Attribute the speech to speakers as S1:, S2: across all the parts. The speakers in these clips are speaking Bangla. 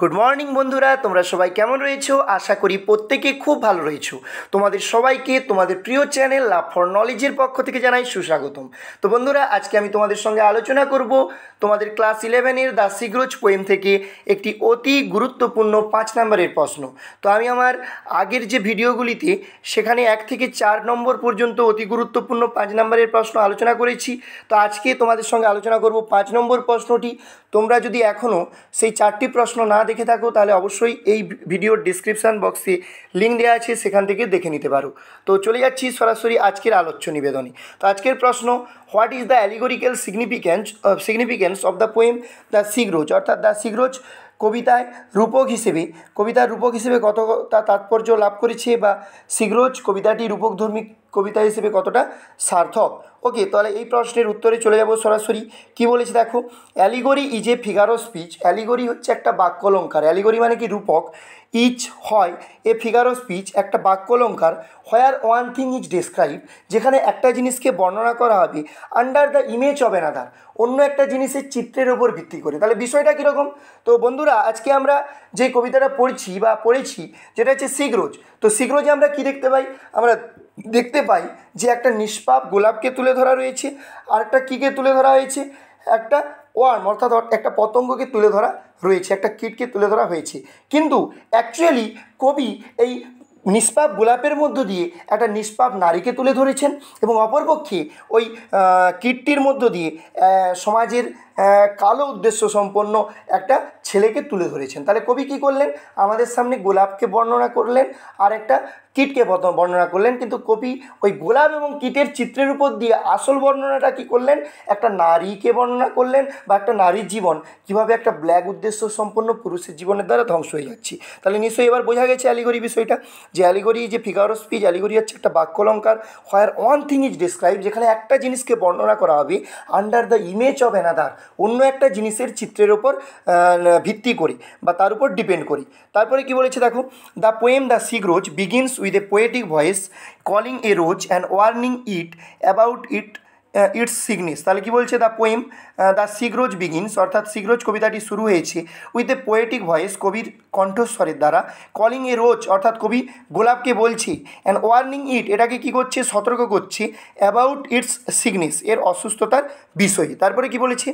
S1: গুড মর্নিং বন্ধুরা তোমরা সবাই কেমন রয়েছো আশা করি প্রত্যেকে খুব ভালো রয়েছো তোমাদের সবাইকে তোমাদের প্রিয় চ্যানেল লাভ ফর নলেজের পক্ষ থেকে জানাই সুস্বাগতম তো বন্ধুরা আজকে আমি তোমাদের সঙ্গে আলোচনা করব তোমাদের ক্লাস ইলেভেনের দ্য সিগ্রোজ পোয়েম থেকে একটি অতি গুরুত্বপূর্ণ পাঁচ নম্বরের প্রশ্ন তো আমি আমার আগের যে ভিডিওগুলিতে সেখানে এক থেকে চার নম্বর পর্যন্ত অতি গুরুত্বপূর্ণ পাঁচ নম্বরের প্রশ্ন আলোচনা করেছি তো আজকে তোমাদের সঙ্গে আলোচনা করব পাঁচ নম্বর প্রশ্নটি তোমরা যদি এখনও সেই চারটি প্রশ্ন না দেখে থাকো তাহলে অবশ্যই এই ভিডিওর ডিসক্রিপশান বক্সে লিঙ্ক দেওয়া আছে সেখান থেকে দেখে নিতে পারো তো চলে যাচ্ছি সরাসরি আজকের আলোচ্য নিবেদনে তো আজকের প্রশ্ন what is the allegorical significance significance of the poem the sick rose অর্থাৎ দ্য সিগরোজ কবিতায় রূপক হিসেবে কবিতার রূপক হিসেবে কত তা তাৎপর্য লাভ করেছে বা শীঘ্রজ কবিতাটি রূপকধর্মী কবিতা হিসেবে কতটা সার্থক ওকে তাহলে এই প্রশ্নের উত্তরে চলে যাব সরাসরি কি বলেছে দেখো allegory is a figure speech allegory হচ্ছে একটা বাক্যলঙ্কার অ্যালিগরি মানে কি রূপক ইজ হয় এ ফিগার অফ স্পিচ একটা বাক্য অলঙ্কার where one thing is describe যেখানে একটা জিনিসকে বর্ণনা করা হবে under the image of another অন্য একটা জিনিসের চিত্রের ওপর ভিত্তি করে তাহলে বিষয়টা কীরকম তো বন্ধুরা আজকে আমরা যে কবিতাটা পড়ছি বা পড়েছি যেটা হচ্ছে সিগরোজ তো সিগরোজে আমরা কি দেখতে পাই আমরা দেখতে পাই যে একটা নিষ্পাপ গোলাপকে তুলে ধরা রয়েছে আর একটা কীকে তুলে ধরা হয়েছে একটা ওয়ার্ম অর্থাৎ একটা পতঙ্গকে তুলে ধরা রয়েছে একটা কীটকে তুলে ধরা হয়েছে কিন্তু অ্যাকচুয়ালি কবি এই নিষ্পাপ গোলাপের মধ্য দিয়ে একটা নিষ্পাপ নারীকে তুলে ধরেছেন এবং অপরপক্ষে ওই কীটটির মধ্য দিয়ে সমাজের কালো উদ্দেশ্য সম্পন্ন একটা ছেলেকে তুলে ধরেছেন তাহলে কবি কী করলেন আমাদের সামনে গোলাপকে বর্ণনা করলেন আর একটা কীটকে বর্ণনা করলেন কিন্তু কবি ওই গোলাপ এবং কীটের চিত্রের উপর দিয়ে আসল বর্ণনাটা কি করলেন একটা নারীকে বর্ণনা করলেন বা একটা নারীর জীবন কিভাবে একটা ব্ল্যাক উদ্দেশ্য সম্পন্ন পুরুষের জীবনের দ্বারা ধ্বংস হয়ে যাচ্ছে তাহলে নিশ্চয়ই এবার বোঝা গেছে অ্যালিগরি বিষয়টা যে অ্যালিগরি যে ফিগার অফ স্পিচ অ্যালিগরি হচ্ছে একটা বাক্য অলঙ্কার where one thing is describe যেখানে একটা জিনিসকে বর্ণনা করা হবে under the image of another অন্য একটা জিনিসের চিত্রের ওপর ভিত্তি করে বা তার উপর ডিপেন্ড করি তারপরে কি বলেছে দেখো the poem the sick rose begins with a poetic voice calling a rose and warning it about it its sickness তাহলে কী বলছে the poem the sick rose begins অর্থাৎ সিগ্রোজ কবিতাটি শুরু হয়েছে উইথ এ পোয়েটিক ভয়েস কবির কণ্ঠস্বরের দ্বারা কলিং এ রোজ অর্থাৎ কবি গোলাপকে বলছে অ্যান্ড ওয়ার্নিং ইট এটাকে কি করছে সতর্ক করছে অ্যাবাউট ইটস সিগনেস এর অসুস্থতার বিষয়ে তারপরে কি বলেছে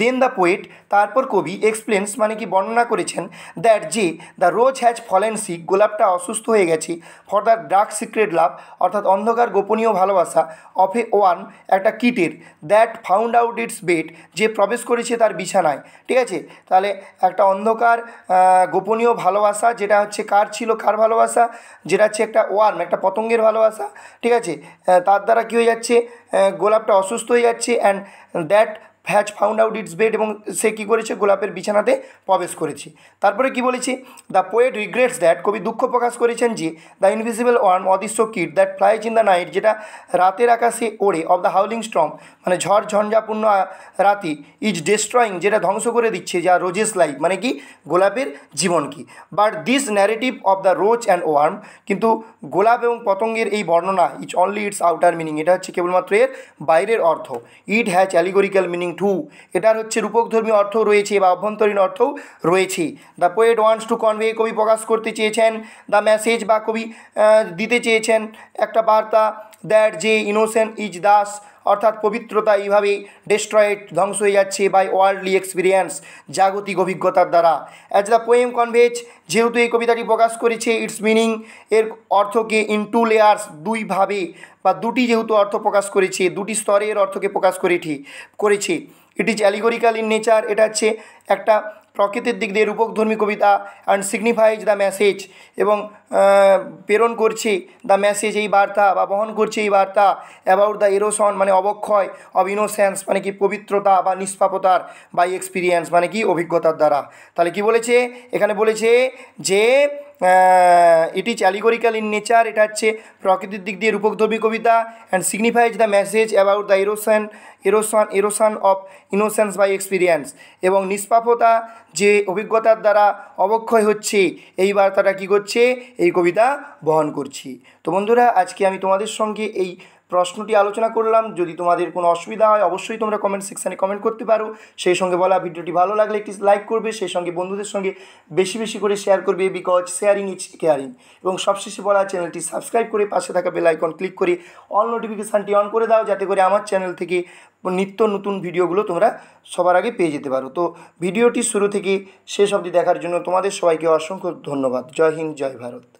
S1: দেন দ্য পোয়েট তারপর কবি এক্সপ্লেন্স মানে কি বর্ণনা করেছেন দ্যাট যে the rose has fallen sick গোলাপটা অসুস্থ হয়ে গেছে for the dark secret love অর্থাৎ অন্ধকার গোপনীয় ভালোবাসা অফ এ ওয়ান একটা কিটের that found out its bed যে প্রবেশ করেছে তার বিছানায় ঠিক আছে তাহলে একটা অন্ধকার গোপনীয় ভালোবাসা যেটা হচ্ছে কার ছিল কার ভালোবাসা যেটা হচ্ছে একটা ওয়ার্ম একটা পতঙ্গের ভালোবাসা ঠিক আছে তার দ্বারা কী হয়ে যাচ্ছে গোলাপটা অসুস্থ হয়ে যাচ্ছে and that has found out its bed এবং সে কী করেছে গোলাপের বিছানাতে প্রবেশ করেছে তারপরে কি বলেছি দ্য পোয়েট রিগ্রেটস দ্যাট কবি দুঃখ প্রকাশ করেছেন যে দ্য ইনভিজিবল ওয়ান অদৃশ্য কিট that flies in the night যেটা রাতের আকাশে ওড়ে অব দ্য হাউলিং স্ট্রম মানে ঝড় ঝঞ্ঝাপূর্ণ রাতি ইজ ডিস্ট্রয়িং যেটা ধ্বংস করে দিচ্ছে যা রোজেস লাইফ মানে কি গোলাপের জীবন কি but this narrative of the rose and worm কিন্তু গোলাপ এবং পতঙ্গের এই বর্ণনা is only its outer meaning এটা হচ্ছে কেবলমাত্র এর বাইরের অর্থ ইট হ্যাজ অ্যালিগোরিক্যাল মিনিং বন্ধু এটার হচ্ছে রূপকধর্মী অর্থও রয়েছে বা অভ্যন্তরীণ অর্থও রয়েছে the poet wants to convey কবি প্রকাশ করতে চেয়েছেন দ্য মেসেজ বা কবি দিতে চেয়েছেন একটা বার্তা দ্যাট যে ইনোসেন্ট ইজ দাস অর্থাৎ পবিত্রতা এইভাবেই ডেস্ট্রয়েড ধ্বংস হয়ে যাচ্ছে বাই ওয়ার্ল্ডলি এক্সপিরিয়েন্স জাগতিক অভিজ্ঞতার দ্বারা অ্যাজ দ্য পোয়েম কনভেজ যেহেতু এই কবিতাটি প্রকাশ করেছে ইটস মিনিং এর অর্থকে ইন টু লেয়ার্স দুইভাবে বা দুটি যেহেতু অর্থ প্রকাশ করেছে দুটি স্তরের অর্থকে প্রকাশ করেছি করেছে it is allegorical in nature এটা হচ্ছে একটা প্রকৃতির দিক দিয়ে রূপকধর্মী কবিতা অ্যান্ড সিগনিফাইজ দ্য মেসেজ এবং প্রেরণ করছে দ্য মেসেজ এই বার্তা বা বহন করছে এই বার্তা অ্যাবাউট দ্য এরোশন মানে অবক্ষয় অব ইনোসেন্স মানে কি পবিত্রতা বা নিষ্পাপতার বাই এক্সপিরিয়েন্স মানে কি অভিজ্ঞতার দ্বারা তাহলে কি বলেছে এখানে বলেছে যে it is allegorical in nature এটা হচ্ছে প্রকৃতির দিক দিয়ে রূপকধর্মী কবিতা and signifies the message about the erosion erosion erosion of innocence by experience এবং নিষ্পাপতা যে অভিজ্ঞতার দ্বারা অবক্ষয় হচ্ছে এই বার্তাটা কী করছে এই কবিতা বহন করছি তো বন্ধুরা আজকে আমি তোমাদের সঙ্গে এই প্রশ্নটি আলোচনা করলাম যদি তোমাদের কোনো অসুবিধা হয় অবশ্যই তোমরা কমেন্ট সেকশানে কমেন্ট করতে পারো সেই সঙ্গে বলা ভিডিওটি ভালো লাগলে একটি লাইক করবে সেই সঙ্গে বন্ধুদের সঙ্গে বেশি বেশি করে শেয়ার করবে বিকজ শেয়ারিং ইজ কেয়ারিং এবং সবশেষে বলা চ্যানেলটি সাবস্ক্রাইব করে পাশে থাকা বেল আইকন ক্লিক করে অল নোটিফিকেশানটি অন করে দাও যাতে করে আমার চ্যানেল থেকে নিত্য নতুন ভিডিওগুলো তোমরা সবার আগে পেয়ে যেতে পারো তো ভিডিওটি শুরু থেকে শেষ অবধি দেখার জন্য তোমাদের সবাইকে অসংখ্য ধন্যবাদ জয় হিন্দ জয় ভারত